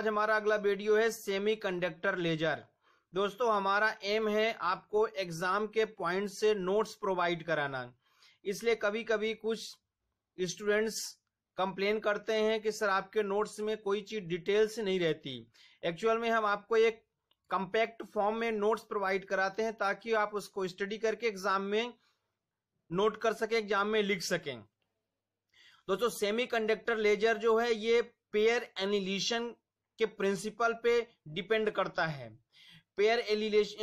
आज हमारा अगला वीडियो है सेमीकंडक्टर लेजर दोस्तों हमारा एम है आपको एग्जाम के पॉइंट से नोट्स प्रोवाइड कराना इसलिए कभी कभी कुछ स्टूडेंट्स कंप्लेन करते हैं कि सर आपके नोट्स में कोई चीज डिटेल्स नहीं रहती एक्चुअल में हम आपको एक कंपैक्ट फॉर्म में नोट्स प्रोवाइड कराते हैं ताकि आप उसको स्टडी करके एग्जाम में नोट कर सके एग्जाम में लिख सकें दोस्तों सेमीकंडक्टर लेजर जो है ये पेयर एनिलीशन के प्रिंसिपल पे डिपेंड करता है पेयर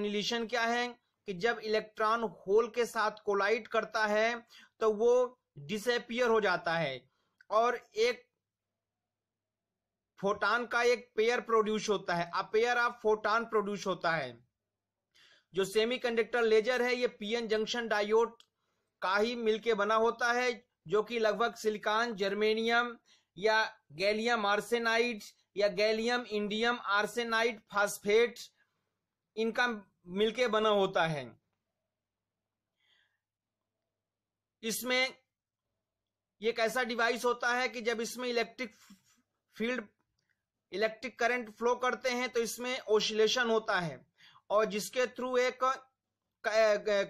एनिलेशन क्या है कि जब इलेक्ट्रॉन होल के साथ कोलाइट करता है तो वो डिसपियर हो जाता है और एक फोटॉन का एक पेयर प्रोड्यूस होता है अपेयर ऑफ फोटॉन प्रोड्यूस होता है जो सेमीकंडक्टर लेजर है ये पीएन जंक्शन डायोड का ही मिलके बना होता है जो कि लगभग सिलिकॉन जर्मेनियम या गैलियम आर्सेनाइड या गैलियम इंडियम आर्सेनाइट फास्फेट इनका मिलके बना होता है इसमें एक ऐसा डिवाइस होता है कि जब इसमें electric field electric current flow करते हैं तो इसमें ओसिलेशन होता है और जिसके थ्रू एक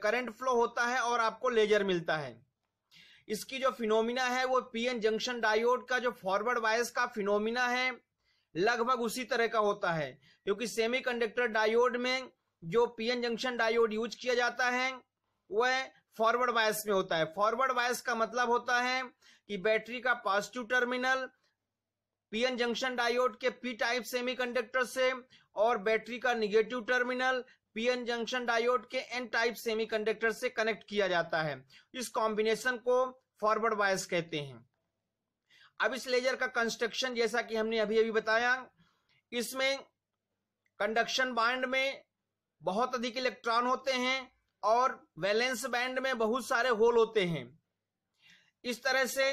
करंट फ्लो होता है और आपको लेजर मिलता है इसकी जो फिनोमिना है वो पीएन जंक्शन डायोड का जो फॉरवर्ड वायस का फिनोमिना है लगभग उसी तरह का होता है क्योंकि सेमीकंडक्टर डायोड में जो पीएन जंक्शन डायोड यूज किया जाता है वह फॉरवर्ड बायस में होता है फॉरवर्ड बायस का मतलब होता है कि बैटरी का positive terminal PN junction diode के पी टाइप सेमीकंडक्टर से और बैटरी का negative terminal PN junction diode के एन टाइप सेमीकंडक्टर से कनेक्ट किया जाता है इस कॉम्बिनेशन को फॉरवर्ड वायस कहते हैं अब इस लेजर का कंस्ट्रक्शन जैसा कि हमने अभी अभी बताया इसमें कंडक्शन बैंड में बहुत अधिक इलेक्ट्रॉन होते हैं और वैलेंस बैंड में बहुत सारे होल होते हैं इस तरह से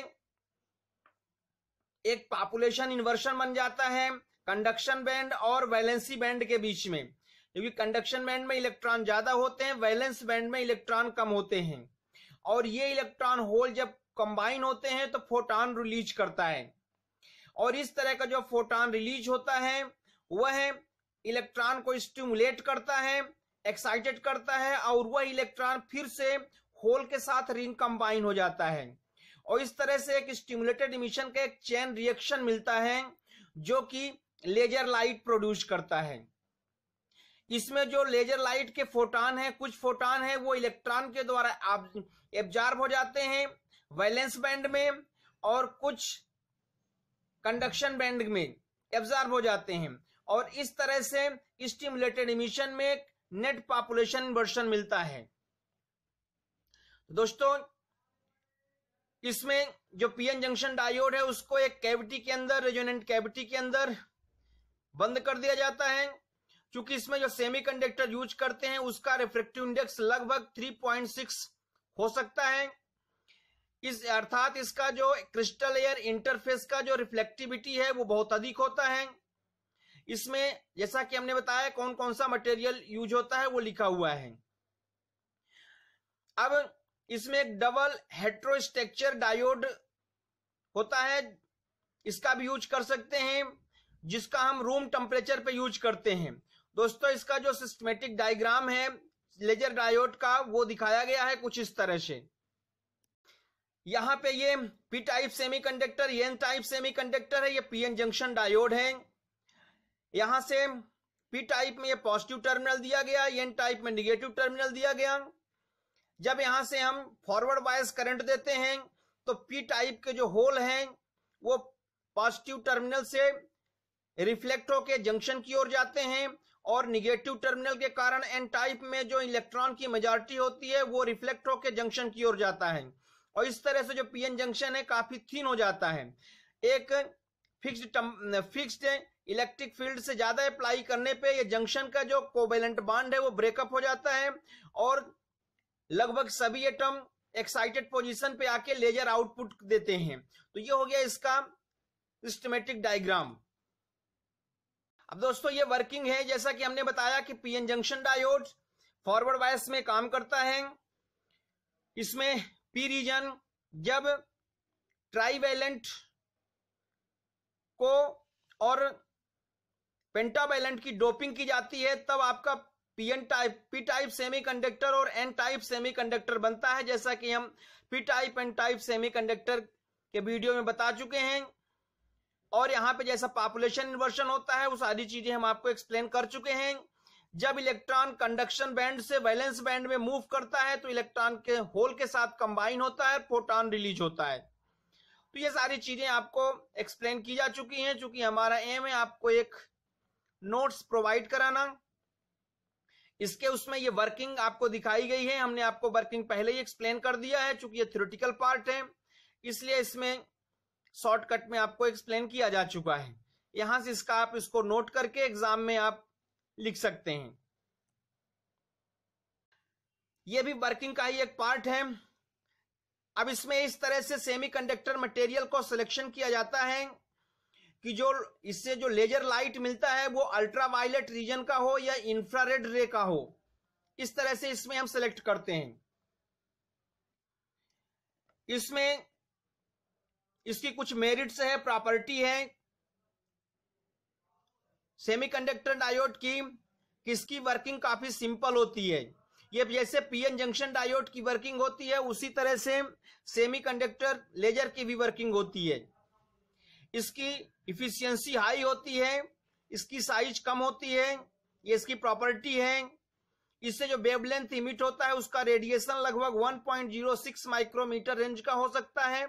एक पॉपुलेशन इन्वर्शन बन जाता है कंडक्शन बैंड और वैलेंसी बैंड के बीच में क्योंकि कंडक्शन बैंड में इलेक्ट्रॉन ज्यादा होते हैं वैलेंस बैंड में इलेक्ट्रॉन कम होते हैं और ये इलेक्ट्रॉन होल जब कंबाइन होते हैं तो फोटॉन रिलीज करता है और इस तरह का जो फोटॉन रिलीज होता है वह इलेक्ट्रॉन को स्टिमुलेट करता है एक्साइटेड करता है और वह इलेक्ट्रॉन फिर से होल के साथ रिंग कंबाइन हो जाता है और इस तरह से एक स्टिमुलेटेड इमिशन का एक चेन रिएक्शन मिलता है जो कि लेजर लाइट प्रोड्यूस करता है इसमें जो लेजर लाइट के फोटॉन है कुछ फोटॉन है वो इलेक्ट्रॉन के द्वारा एब्जॉर्ब हो जाते हैं वैलेंस बैंड में और कुछ कंडक्शन बैंड में एब्जॉर्ब हो जाते हैं और इस तरह से स्टिमुलेटेड इमिशन में नेट पॉपुलेशन वर्षन मिलता है तो दोस्तों इसमें जो पीएन जंक्शन डायोड है उसको एक कैविटी के अंदर रेजोनेंट कैविटी के अंदर बंद कर दिया जाता है क्योंकि इसमें जो सेमीकंडक्टर यूज करते हैं उसका रिफ्रेक्टिव इंडेक्स लगभग 3.6 हो सकता है इस अर्थात इसका जो क्रिस्टल एयर इंटरफेस का जो रिफ्लेक्टिविटी है वो बहुत अधिक होता है इसमें जैसा कि हमने बताया कौन कौन सा मटेरियल यूज होता है वो लिखा हुआ है अब इसमें एक डबल हेट्रोस्ट्रक्चर डायोड होता है इसका भी यूज कर सकते हैं जिसका हम रूम टेम्परेचर पे यूज करते हैं दोस्तों इसका जो सिस्टमेटिक डायग्राम है लेजर डायोड का वो दिखाया गया है कुछ इस तरह से यहां पे ये P type semiconductor N type semiconductor है ये पीएन जंक्शन डायोड है यहां से पी टाइप में ये पॉजिटिव टर्मिनल दिया गया एन टाइप में निगेटिव टर्मिनल दिया गया जब यहां से हम फॉरवर्ड बायस करंट देते हैं तो पी टाइप के जो होल हैं वो पॉजिटिव टर्मिनल से रिफ्लेक्ट होके जंक्शन की ओर जाते हैं और निगेटिव टर्मिनल के कारण एन टाइप में जो इलेक्ट्रॉन की मेजॉरिटी होती है वो रिफ्लेक्ट होके जंक्शन की ओर जाता है और इस तरह से जो पीएन जंक्शन है काफी थीन हो जाता है एक फिक्स्ड फिक्स्ड इलेक्ट्रिक फील्ड से ज्यादा अप्लाई करने पे ये जंक्शन का जो कोवेलेंट बांड है वो ब्रेकअप हो जाता है और लगभग सभी एटम एक्साइटेड पोजीशन पे आके लेजर आउटपुट देते हैं तो ये हो गया इसका सिस्टमेटिक डायग्राम अब दोस्तों ये वर्किंग है जैसा कि हमने बताया कि PN junction diode forward bias में काम करता है इसमें पी रीजन जब ट्राइवेलेंट को और पेंटावेलेंट की डोपिंग की जाती है तब आपका PN N type P type semiconductor और एन टाइप सेमीकंडक्टर बनता है जैसा कि हम P type N type semiconductor के वीडियो में बता चुके हैं और यहाँ पे जैसा पॉपुलेशन इन्वर्शन होता है वो सारी चीजें हम आपको एक्सप्लेन कर चुके हैं जब इलेक्ट्रॉन कंडक्शन बैंड से वैलेंस बैंड में मूव करता है तो इलेक्ट्रॉन के होल के साथ कंबाइन होता है प्रोटॉन रिलीज होता है तो ये सारी चीजें आपको एक्सप्लेन की जा चुकी हैं चूंकि हमारा एम है आपको एक नोट्स प्रोवाइड कराना इसके उसमें ये वर्किंग आपको दिखाई गई है हमने आपको वर्किंग पहले ही एक्सप्लेन कर दिया है चूंकि ये थ्योरेटिकल पार्ट है इसलिए इसमें शॉर्टकट में आपको एक्सप्लेन किया जा चुका है यहां से इसका आप इसको नोट करके एग्जाम में आप लिख सकते हैं यह भी वर्किंग का ही एक पार्ट है अब इसमें इस तरह से सेमीकंडक्टर मटेरियल को सिलेक्शन किया जाता है कि जो इससे जो लेजर लाइट मिलता है वो अल्ट्रावायलेट रीजन का हो या इंफ्रारेड रे का हो इस तरह से इसमें हम सेलेक्ट करते हैं इसमें इसकी कुछ मेरिट्स है प्रॉपर्टी है सेमीकंडक्टर डायोड की किसकी वर्किंग काफी सिंपल होती है ये जैसे पीएन जंक्शन डायोड की वर्किंग होती है उसी तरह से सेमीकंडक्टर लेजर की भी वर्किंग होती है इसकी इफिशियंसी हाई होती है इसकी साइज कम होती है ये इसकी प्रॉपर्टी है इससे जो वेवलेंथ इमिट होता है उसका रेडिएशन लगभग 1.06 माइक्रोमीटर रेंज का हो सकता है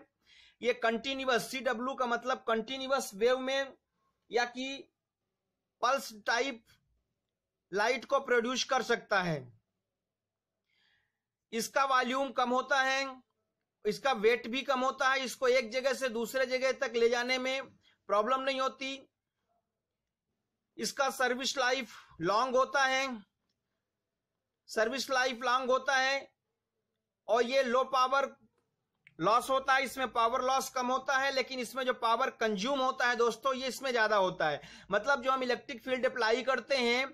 ये कंटिन्यूस सी का मतलब कंटिन्यूस वेव में या कि पल्स टाइप लाइट को प्रोड्यूस कर सकता है इसका वॉल्यूम कम होता है इसका वेट भी कम होता है इसको एक जगह से दूसरे जगह तक ले जाने में प्रॉब्लम नहीं होती इसका सर्विस लाइफ लॉन्ग होता है सर्विस लाइफ लॉन्ग होता है और ये लो पावर लॉस होता है इसमें पावर लॉस कम होता है लेकिन इसमें जो पावर कंज्यूम होता है दोस्तों ये इसमें ज्यादा होता है मतलब जो हम इलेक्ट्रिक फील्ड अप्लाई करते हैं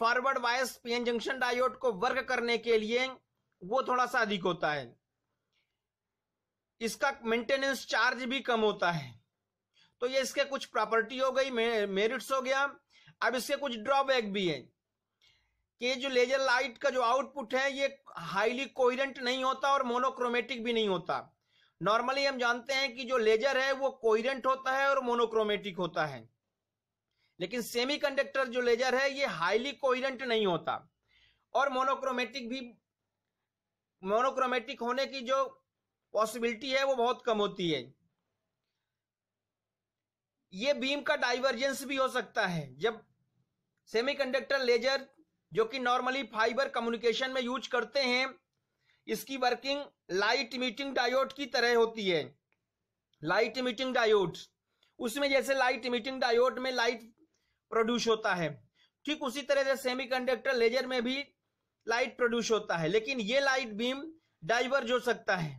forward bias PN junction diode को वर्क करने के लिए वो थोड़ा सा अधिक होता है इसका मेंटेनेंस चार्ज भी कम होता है तो ये इसके कुछ प्रॉपर्टी हो गई मेरिट्स हो गया अब इसके कुछ ड्रॉबैक भी है कि जो लेजर लाइट का जो आउटपुट है ये हाईली कोहिरेंट नहीं होता और मोनोक्रोमेटिक भी नहीं होता नॉर्मली हम जानते हैं कि जो लेजर है वो कोइरेंट होता है और मोनोक्रोमेटिक होता है लेकिन सेमीकंडक्टर जो लेजर है ये हाईली कोइरेंट नहीं होता और मोनोक्रोमेटिक भी मोनोक्रोमेटिक होने की जो पॉसिबिलिटी है वो बहुत कम होती है ये बीम का डाइवर्जेंस भी हो सकता है जब सेमीकंडक्टर लेजर जो कि नॉर्मली फाइबर कम्युनिकेशन में यूज करते हैं इसकी वर्किंग लाइट मीटिंग डायोड की तरह होती है लाइट मीटिंग डायोड उसमें जैसे लाइट मीटिंग डायोड में लाइट प्रोड्यूस होता है ठीक उसी तरह से सेमीकंडक्टर लेजर में भी लाइट प्रोड्यूस होता है लेकिन ये लाइट बीम डाइवर्ज हो सकता है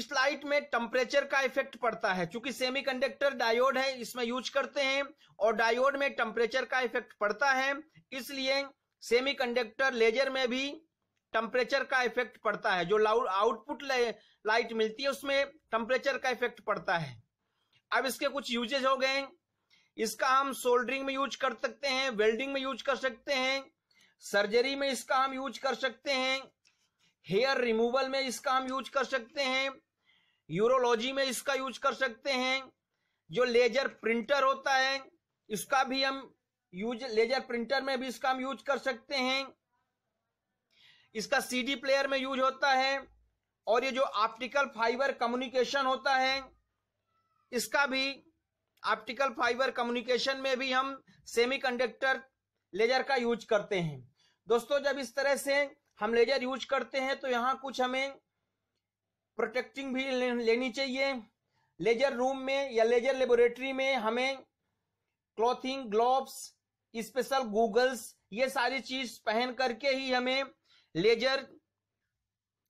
इस लाइट में टेम्परेचर का इफेक्ट पड़ता है क्योंकि सेमीकंडक्टर डायोड है इसमें यूज करते हैं और डायोड में टेम्परेचर का इफेक्ट पड़ता है इसलिए सेमीकंडक्टर लेजर में भी टेम्परेचर का इफेक्ट पड़ता है जो लाउड आउटपुट लाइट मिलती है उसमें टेम्परेचर का इफेक्ट पड़ता है अब इसके कुछ यूजेज हो गए इसका हम सोल्डरिंग में यूज कर सकते हैं वेल्डिंग में यूज कर सकते हैं सर्जरी में इसका हम यूज कर सकते हैं हेयर रिमूवल में इसका हम यूज कर सकते हैं यूरोलॉजी में इसका यूज कर सकते हैं जो लेजर प्रिंटर होता है इसका भी हम यूज लेजर प्रिंटर में भी इसका हम यूज कर सकते हैं इसका सीडी प्लेयर में यूज होता है और ये जो ऑप्टिकल फाइबर कम्युनिकेशन होता है इसका भी ऑप्टिकल फाइबर कम्युनिकेशन में भी हम सेमीकंडक्टर लेजर का यूज करते हैं दोस्तों जब इस तरह से हम लेजर यूज करते हैं तो यहाँ कुछ हमें प्रोटेक्टिंग भी लेनी चाहिए लेजर रूम में या लेजर लेबोरेटरी में हमें क्लॉथिंग ग्लोव स्पेशल गूगल्स ये सारी चीज पहन करके ही हमें लेजर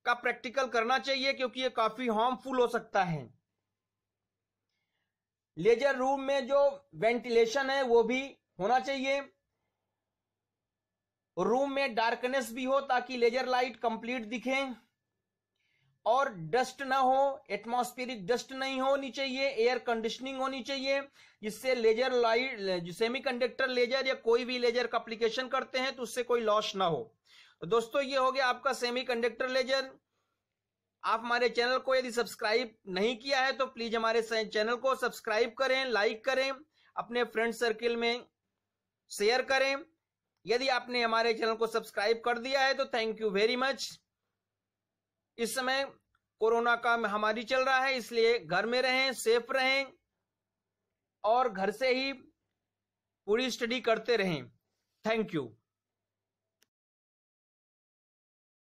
का प्रैक्टिकल करना चाहिए क्योंकि ये काफी हार्मफुल हो सकता है लेजर रूम में जो वेंटिलेशन है वो भी होना चाहिए रूम में डार्कनेस भी हो ताकि लेजर लाइट कंप्लीट दिखे और डस्ट ना हो एटमॉस्फेरिक डस्ट नहीं होनी चाहिए एयर कंडीशनिंग होनी चाहिए जिससे लेजर लाइट सेमी लेजर या कोई भी लेजर का अप्लीकेशन करते हैं तो उससे कोई लॉस ना हो तो दोस्तों ये हो गया आपका सेमीकंडक्टर लेजर आप हमारे चैनल को यदि सब्सक्राइब नहीं किया है तो प्लीज हमारे चैनल को सब्सक्राइब करें लाइक करें अपने फ्रेंड सर्किल में शेयर करें यदि आपने हमारे चैनल को सब्सक्राइब कर दिया है तो थैंक यू वेरी मच इस समय कोरोना का महामारी चल रहा है इसलिए घर में रहें सेफ रहें और घर से ही पूरी स्टडी करते रहें थैंक यू